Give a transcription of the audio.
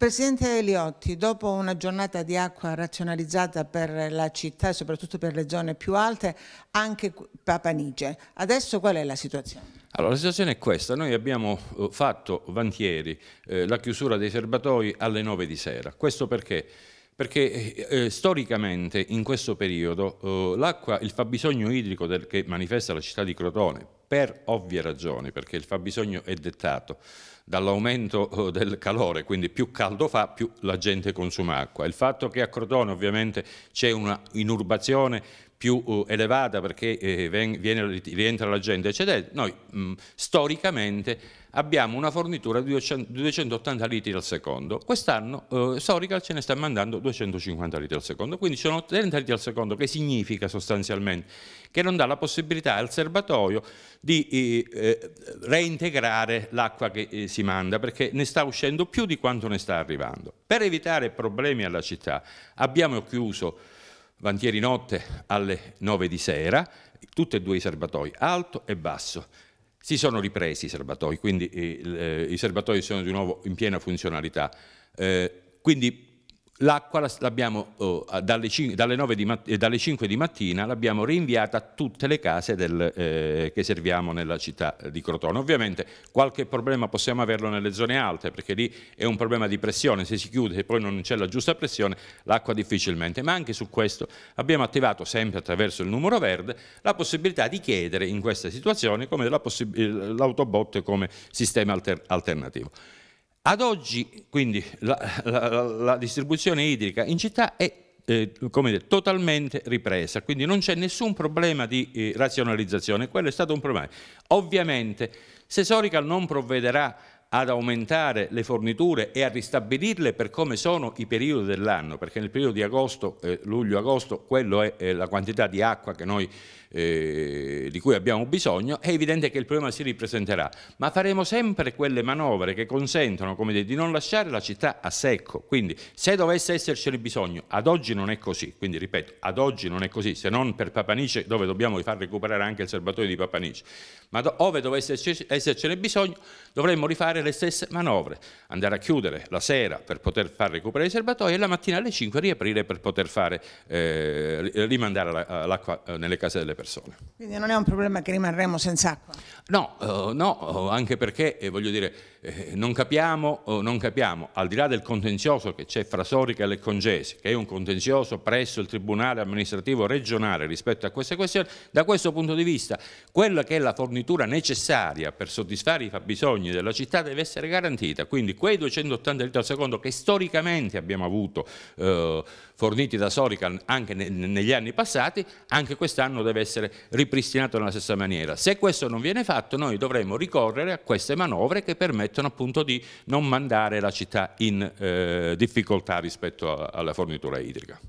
Presidente Eliotti, dopo una giornata di acqua razionalizzata per la città e soprattutto per le zone più alte, anche Papanige, adesso qual è la situazione? Allora, la situazione è questa, noi abbiamo eh, fatto vantieri eh, la chiusura dei serbatoi alle 9 di sera, questo perché? perché eh, eh, storicamente in questo periodo eh, il fabbisogno idrico del, che manifesta la città di Crotone, per ovvie ragioni, perché il fabbisogno è dettato dall'aumento eh, del calore, quindi più caldo fa, più la gente consuma acqua. Il fatto che a Crotone ovviamente c'è una inurbazione più uh, elevata perché eh, ven, viene, rientra la gente, eccetera, noi mh, mm, storicamente abbiamo una fornitura di 280 litri al secondo, quest'anno eh, Sorical ce ne sta mandando 250 litri al secondo, quindi sono 30 litri al secondo, che significa sostanzialmente che non dà la possibilità al serbatoio di eh, eh, reintegrare l'acqua che eh, si manda, perché ne sta uscendo più di quanto ne sta arrivando. Per evitare problemi alla città abbiamo chiuso Vantieri notte alle 9 di sera, tutti e due i serbatoi, alto e basso. Si sono ripresi i serbatoi, quindi eh, eh i serbatoi sono di nuovo in piena funzionalità. Eh, quindi L'acqua l'abbiamo oh, dalle, 5, di, eh, dalle 5 di mattina l'abbiamo rinviata a tutte le case del, eh, che serviamo nella città di Crotone. Ovviamente qualche problema possiamo averlo nelle zone alte perché lì è un problema di pressione, se si chiude e poi non c'è la giusta pressione l'acqua difficilmente, ma anche su questo abbiamo attivato sempre attraverso il numero verde la possibilità di chiedere in questa situazione eh, l'autobot come sistema alter alternativo. Ad oggi quindi la, la, la distribuzione idrica in città è eh, dire, totalmente ripresa, quindi non c'è nessun problema di eh, razionalizzazione, quello è stato un problema. Ovviamente se Sorical non provvederà ad aumentare le forniture e a ristabilirle per come sono i periodi dell'anno, perché nel periodo di agosto, eh, luglio-agosto, quello è eh, la quantità di acqua noi, eh, di cui abbiamo bisogno, è evidente che il problema si ripresenterà, ma faremo sempre quelle manovre che consentono dire, di non lasciare la città a secco, quindi se dovesse essercene bisogno, ad oggi non è così, quindi ripeto, ad oggi non è così, se non per Papanice dove dobbiamo far recuperare anche il serbatoio di Papanice, ma do ove dovesse essercene bisogno dovremmo rifare fare le stesse manovre, andare a chiudere la sera per poter far recuperare i serbatoi e la mattina alle 5 riaprire per poter fare, eh, rimandare eh, l'acqua eh, nelle case delle persone. Quindi non è un problema che rimarremo senza acqua? No, eh, no anche perché eh, voglio dire, non capiamo, non, capiamo, al di là del contenzioso che c'è fra Sorica e Leccongesi, che è un contenzioso presso il Tribunale amministrativo regionale rispetto a queste questioni, da questo punto di vista quella che è la fornitura necessaria per soddisfare i fabbisogni della città deve essere garantita, quindi quei 280 litri al secondo che storicamente abbiamo avuto eh, forniti da Sorican anche ne negli anni passati, anche quest'anno deve essere ripristinato nella stessa maniera. Se questo non viene fatto noi dovremo ricorrere a queste manovre che permettono appunto di non mandare la città in eh, difficoltà rispetto alla fornitura idrica.